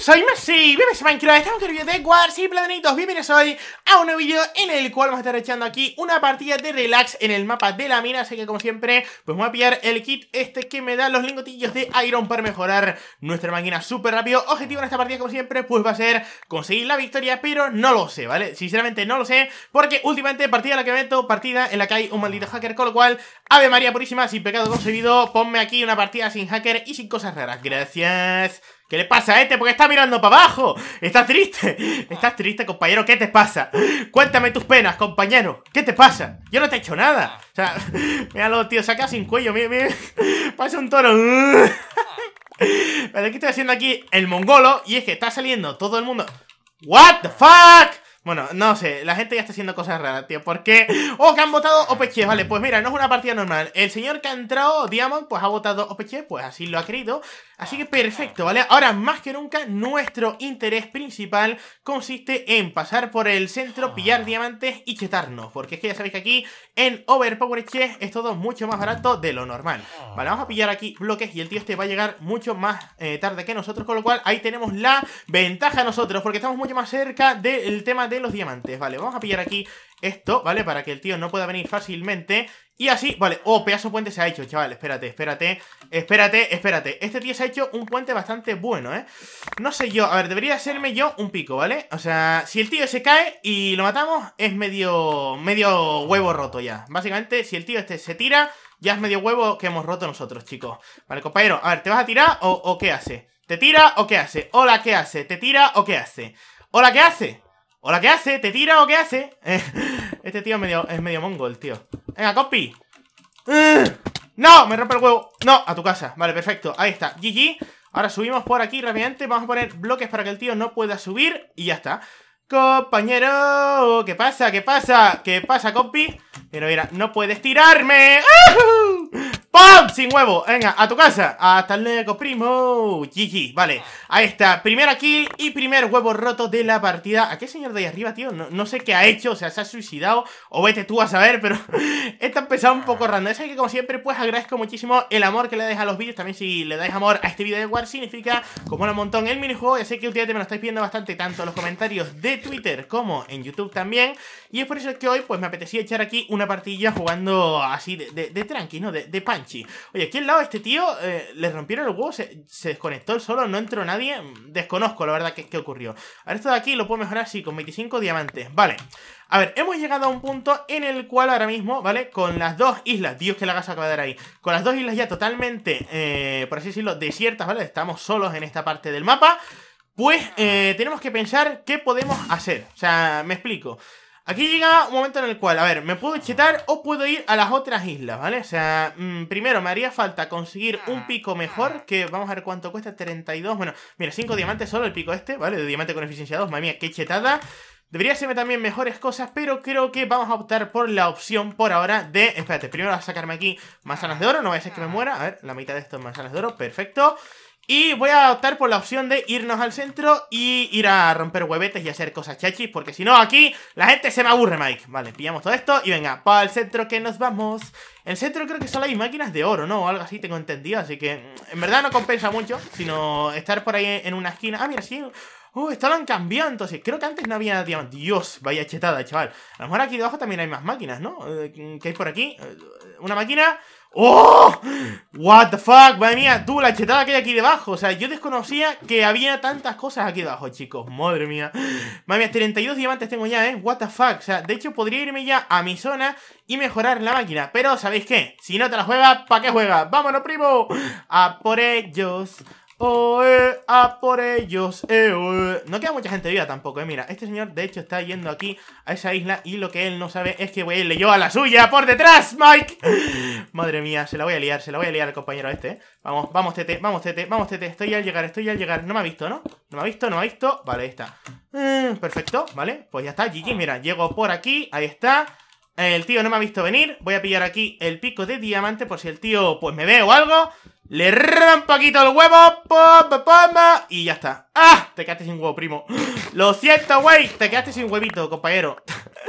Soy Messi, bienvenidos a Minecraft, estamos con el video de War y Planetitos, bienvenidos hoy a un nuevo video en el cual vamos a estar echando aquí una partida de relax en el mapa de la mina, así que como siempre, pues voy a pillar el kit este que me da los lingotillos de Iron para mejorar nuestra máquina súper rápido, objetivo en esta partida como siempre, pues va a ser conseguir la victoria, pero no lo sé, ¿vale? Sinceramente no lo sé, porque últimamente partida en la que meto, partida en la que hay un maldito hacker, con lo cual, Ave María Purísima, sin pecado concebido, ponme aquí una partida sin hacker y sin cosas raras, gracias... ¿Qué le pasa a este? Porque está mirando para abajo. Estás triste. Estás triste, compañero. ¿Qué te pasa? Cuéntame tus penas, compañero. ¿Qué te pasa? Yo no te he hecho nada. O sea, míralo, tío. Saca sin cuello. Mira, Pasa un toro. Pero que estoy haciendo aquí el mongolo y es que está saliendo todo el mundo. ¿What the fuck? Bueno, no sé, la gente ya está haciendo cosas raras, tío. porque... ¡Oh, que han votado Opeche! Vale, pues mira, no es una partida normal. El señor que ha entrado, Diamond, pues ha votado Opeche, pues así lo ha querido. Así que perfecto, ¿vale? Ahora, más que nunca, nuestro interés principal consiste en pasar por el centro, ah. pillar diamantes y chetarnos. Porque es que ya sabéis que aquí, en Overpower Chess, es todo mucho más barato de lo normal. Ah. Vale, vamos a pillar aquí bloques y el tío este va a llegar mucho más eh, tarde que nosotros. Con lo cual, ahí tenemos la ventaja nosotros, porque estamos mucho más cerca del tema de los diamantes. Vale, vamos a pillar aquí esto, ¿vale? Para que el tío no pueda venir fácilmente. Y así, vale, oh, pedazo puente se ha hecho, chaval, espérate, espérate, espérate, espérate. Este tío se ha hecho un puente bastante bueno, ¿eh? No sé yo, a ver, debería hacerme yo un pico, ¿vale? O sea, si el tío se cae y lo matamos, es medio, medio huevo roto ya. Básicamente, si el tío este se tira, ya es medio huevo que hemos roto nosotros, chicos. Vale, compañero, a ver, ¿te vas a tirar o, o qué hace? ¿Te tira o qué hace? Hola, ¿qué hace? ¿Te tira o qué hace? Hola, ¿qué hace? Hola, ¿qué hace? ¿Te tira o qué hace? este tío es medio, es medio mongol, tío. Venga, copy. Eh, ¡No! Me rompe el huevo. No, a tu casa. Vale, perfecto. Ahí está. GG. Ahora subimos por aquí rápidamente. Vamos a poner bloques para que el tío no pueda subir. Y ya está. Compañero, ¿qué pasa? ¿Qué pasa? ¿Qué pasa, compi? Pero mira, no puedes tirarme. Sin huevo. Venga, a tu casa. Hasta luego, primo. GG. Vale. Ahí está. Primera kill y primer huevo roto de la partida. ¿A qué señor de ahí arriba, tío? No, sé qué ha hecho. O sea, se ha suicidado. O vete tú a saber, pero está empezado un poco random. Es que, como siempre, pues agradezco muchísimo el amor que le dais a los vídeos. También si le dais amor a este vídeo de War, significa como un montón el minijuego. Ya sé que últimamente me lo estáis viendo bastante, tanto en los comentarios de Twitter como en YouTube también. Y es por eso que hoy, pues me apetecía echar aquí una partilla jugando así de, de, tranqui, ¿no? de punch. Oye, aquí al lado este tío eh, le rompieron el huevo, se, desconectó el solo, no entró nadie. Desconozco la verdad qué, qué ocurrió. Ahora esto de aquí lo puedo mejorar, así con 25 diamantes. Vale. A ver, hemos llegado a un punto en el cual ahora mismo, ¿vale? Con las dos islas, Dios que la gasa acaba de dar ahí, con las dos islas ya totalmente, eh, por así decirlo, desiertas, ¿vale? Estamos solos en esta parte del mapa, pues eh, tenemos que pensar qué podemos hacer. O sea, me explico. Aquí llega un momento en el cual, a ver, me puedo chetar o puedo ir a las otras islas, ¿vale? O sea, mm, primero me haría falta conseguir un pico mejor, que vamos a ver cuánto cuesta, 32, bueno, mira, 5 diamantes solo el pico este, ¿vale? De diamante con eficiencia 2, madre mía, qué chetada. Debería hacerme también mejores cosas, pero creo que vamos a optar por la opción por ahora de... Espérate, primero voy a sacarme aquí manzanas de oro, no vaya a ser que me muera. A ver, la mitad de estos manzanas de oro, perfecto. Y voy a optar por la opción de irnos al centro y ir a romper huevetes y hacer cosas chachis, porque si no aquí la gente se me aburre, Mike. Vale, pillamos todo esto y venga, para el centro que nos vamos. En el centro creo que solo hay máquinas de oro, ¿no? O algo así, tengo entendido, así que mm, en verdad no compensa mucho, sino estar por ahí en una esquina. Ah, mira, sí. Uh, esto lo han cambiado, entonces. Creo que antes no había diamantes. Dios, vaya chetada, chaval. A lo mejor aquí debajo también hay más máquinas, ¿no? Eh, ¿Qué hay por aquí? Eh, una máquina... ¡Oh! ¡What the fuck! Madre mía, tú, la chetada que hay aquí debajo. O sea, yo desconocía que había tantas cosas aquí debajo, chicos. Madre mía. Madre mía, 32 diamantes tengo ya, ¿eh? ¿What the fuck? O sea, de hecho, podría irme ya a mi zona y mejorar la máquina. Pero, ¿sabéis qué? Si no te la juegas, ¿para qué juegas? ¡Vámonos, primo! ¡A por ellos! a por ellos. Eh, no queda mucha gente viva tampoco, eh. Mira, este señor de hecho está yendo aquí a esa isla y lo que él no sabe es que voy a irle yo a la suya por detrás, Mike. Madre mía, se la voy a liar, se la voy a liar al compañero este. Eh. Vamos, vamos, tete, vamos, tete, vamos, tete. Estoy al llegar, estoy al llegar. No me ha visto, ¿no? No me ha visto, no me ha visto. Vale, ahí está. Mm, perfecto, ¿vale? Pues ya está, Gigi. Mira, llego por aquí, ahí está. El tío no me ha visto venir. Voy a pillar aquí el pico de diamante por si el tío pues me ve o algo. Le un poquito el huevo. Pom, pom, y ya está. ¡Ah! Te quedaste sin huevo, primo. Lo siento, güey. Te quedaste sin huevito, compañero.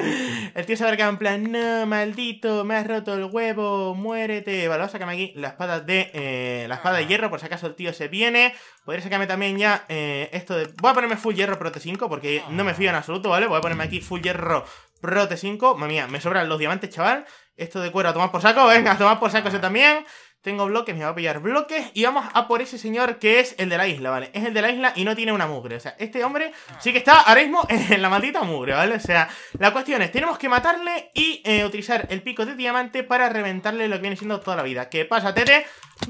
El tío se quedar en plan, no, maldito, me has roto el huevo, muérete. Vale, voy a sacarme aquí la espada de eh, la espada de ah. hierro, por si acaso el tío se viene. Podría sacarme también ya eh, esto de. Voy a ponerme full hierro prote 5 porque no me fío en ah. absoluto, ¿vale? Voy a ponerme aquí full hierro prote 5. Mamía, me sobran los diamantes, chaval. Esto de cuero a tomar por saco, venga, a tomar por saco ese ah. también. Tengo bloques, me va a pillar bloques. Y vamos a por ese señor que es el de la isla, ¿vale? Es el de la isla y no tiene una mugre. O sea, este hombre sí que está ahora mismo en la maldita mugre, ¿vale? O sea, la cuestión es, tenemos que matarle y eh, utilizar el pico de diamante para reventarle lo que viene siendo toda la vida. ¿Qué pasa, Tete?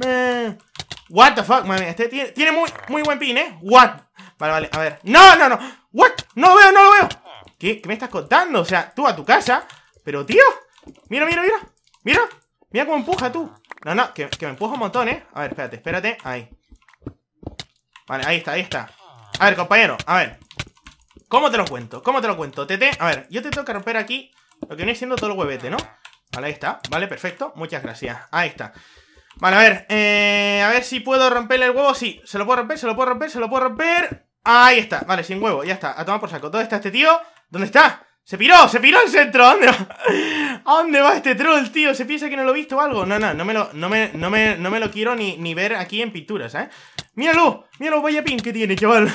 Eh, what the fuck, mami. Este tiene, muy, muy buen pin, ¿eh? What? Vale, vale, a ver. ¡No, no, no! ¿What? ¡No lo veo, no lo veo! ¿Qué, ¿Qué me estás contando? O sea, tú a tu casa. Pero, tío. Mira, mira, mira. Mira. Mira cómo empuja tú. No, no, que, me empujo un montón, ¿eh? A ver, espérate, espérate. Ahí. Vale, ahí está, ahí está. A ver, compañero, a ver. ¿Cómo te lo cuento? ¿Cómo te lo cuento? Tete, a ver, yo te tengo que romper aquí lo que viene siendo todo el huevete, ¿no? Vale, ahí está. Vale, perfecto. Muchas gracias. Ahí está. Vale, a ver. Eh, a ver si puedo romperle el huevo. Sí, se lo puedo romper, se lo puedo romper, se lo puedo romper. Ahí está. Vale, sin huevo. Ya está. A tomar por saco. ¿Dónde está este tío? ¿Dónde está? Se piró, se piró el centro. ¿A dónde va, dónde va este troll, tío? ¿Se piensa que no lo he visto o algo? No, no, no me lo, no me, no me, no me lo quiero ni, ni ver aquí en pinturas, ¿eh? ¡Míralo! ¡Míralo! Vaya pin que tiene, chaval.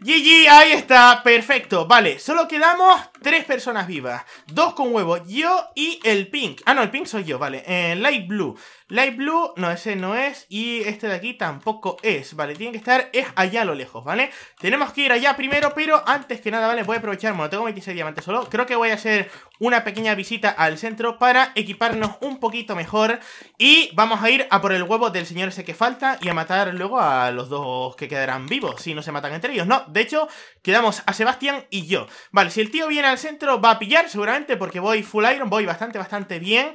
GG, ahí está, perfecto Vale, solo quedamos tres personas vivas Dos con huevo, yo y el pink Ah, no, el pink soy yo, vale eh, Light blue, light blue, no, ese no es Y este de aquí tampoco es Vale, tiene que estar, es allá a lo lejos, ¿vale? Tenemos que ir allá primero, pero antes que nada, ¿vale? Voy a aprovechar, bueno, tengo 26 diamantes solo Creo que voy a hacer una pequeña visita al centro para equiparnos un poquito mejor Y vamos a ir a por el huevo del señor ese que falta Y a matar luego a los dos que quedarán vivos Si no se matan no, de hecho, quedamos a Sebastián y yo Vale, si el tío viene al centro va a pillar seguramente porque voy full iron, voy bastante, bastante bien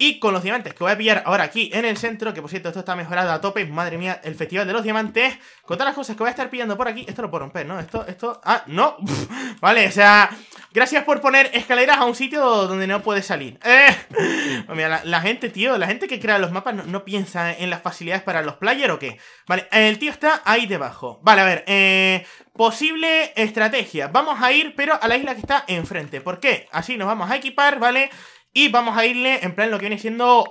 y con los diamantes que voy a pillar ahora aquí en el centro, que por cierto esto está mejorado a tope, madre mía, el festival de los diamantes, con todas las cosas que voy a estar pillando por aquí, esto lo puedo romper, ¿no? Esto, esto, ah, no, vale, o sea, Gracias por poner escaleras a un sitio donde no puedes salir. Eh, la, gente, tío, la gente que crea los mapas no, piensa en las facilidades para los players o qué. Vale, el tío está ahí debajo. Vale, a ver, eh, posible estrategia. Vamos a ir, pero a la isla que está enfrente. ¿Por qué? Así nos vamos a equipar, ¿vale? Y vamos a irle en plan lo que viene siendo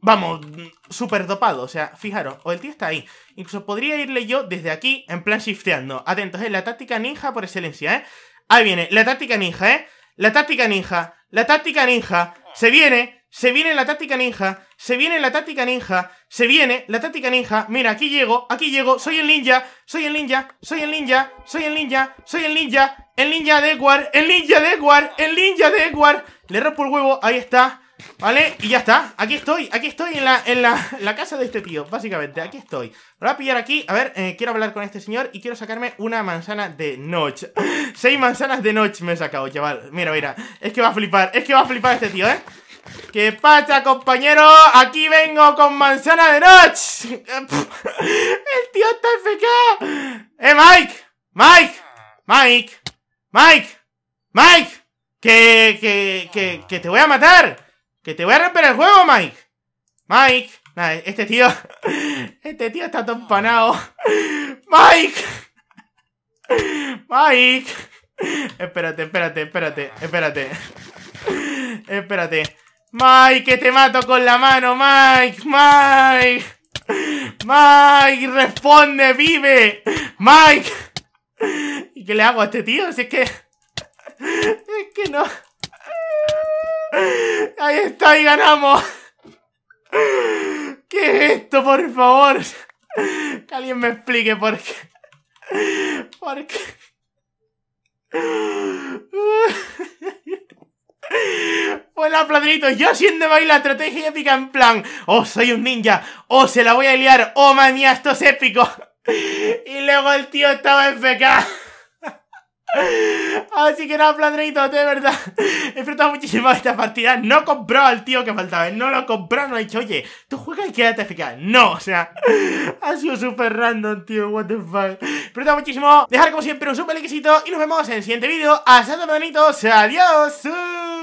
Vamos, súper dopado, o sea, fijaros, o el tío está ahí. Incluso podría irle yo desde aquí, en plan shifteando. Atentos, es eh, la táctica ninja por excelencia, ¿eh? Ahí viene, la táctica ninja, ¿eh? La táctica ninja, la táctica ninja. Se viene, se viene la táctica ninja, se viene la táctica ninja, se viene la táctica ninja. Mira, aquí llego, aquí llego, soy el ninja, soy el ninja, soy el ninja, soy el ninja, soy el ninja, el ninja de guard, el ninja de guard, el ninja de guard. Le rompo el huevo, ahí está. ¿Vale? Y ya está. Aquí estoy. Aquí estoy en la, en la, casa de este tío, básicamente. Aquí estoy. voy a pillar aquí. A ver, eh, quiero hablar con este señor y quiero sacarme una manzana de noche. Seis manzanas de noche me he sacado, chaval. Mira, mira. Es que va a flipar. Es que va a flipar este tío, ¿eh? ¿Qué pasa, compañero? Aquí vengo con manzana de noche. El tío está FK. ¡Eh, Mike! ¡Mike! ¡Mike! ¡Mike! ¡Mike! ¡Que, que, que, que te voy a matar! Que te voy a romper el juego, Mike. Mike. nada este tío. Este tío está todo empanado. Mike. Mike. Espérate, espérate, espérate, espérate. Espérate. Mike, que te mato con la mano, Mike. Mike. Mike, responde, vive. Mike. ¿Y qué le hago a este tío? Si es que... Es que no... Ahí está y ganamos. ¿Qué es esto, por favor? Que alguien me explique por qué. ¿Por qué? Hola, pues pladritos, Yo siendo la estrategia épica en plan. O oh, soy un ninja. o oh, se la voy a liar. Oh, manía, esto es épico. Y luego el tío estaba en FK. Así que nada, Flandrito, de verdad. He disfrutado muchísimo esta partida. No compró al tío que faltaba. no lo compró, no ha dicho, oye, tú juegas y quédate FK No, o sea, ha sido súper random, tío. What the fuck. Disfrutado muchísimo. Dejar como siempre un super likecito y nos vemos en el siguiente vídeo. Hasta luego, Adiós.